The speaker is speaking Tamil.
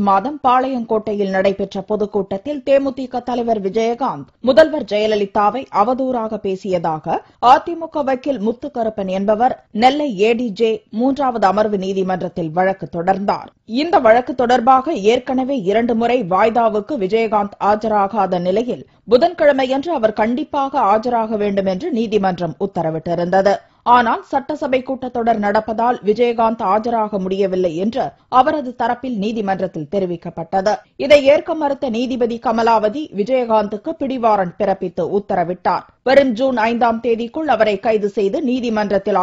ஆகஸ்ட் மாதம் பாளையங்கோட்டையில் நடைபெற்ற பொதுக்கூட்டத்தில் தேமுதிக தலைவர் விஜயகாந்த் முதல்வர் ஜெயலலிதாவை அவதூறாக பேசியதாக அதிமுக வக்கீல் முத்துக்கருப்பன் என்பவர் நெல்லை ஏடிஜே மூன்றாவது அமர்வு நீதிமன்றத்தில் வழக்கு தொடர்ந்தார் இந்த வழக்கு தொடர்பாக ஏற்கனவே இரண்டு முறை வாய்தாவுக்கு விஜயகாந்த் ஆஜராகாத நிலையில் புதன்கிழமையன்று அவர் கண்டிப்பாக ஆஜராக வேண்டும் என்று நீதிமன்றம் உத்தரவிட்டிருந்தது ஆனால் சட்டசபை கூட்டத்தொடர் நடப்பதால் விஜயகாந்த் ஆஜராக முடியவில்லை என்று அவரது தரப்பில் நீதிமன்றத்தில் தெரிவிக்கப்பட்டது இதை ஏற்க மறுத்த நீதிபதி கமலாவதி விஜயகாந்துக்கு பிடிவாரண்ட் பிறப்பித்து உத்தரவிட்டார் வரும் ஜூன் ஐந்தாம் தேதிக்குள் அவரை கைது செய்து நீதிமன்றத்தில்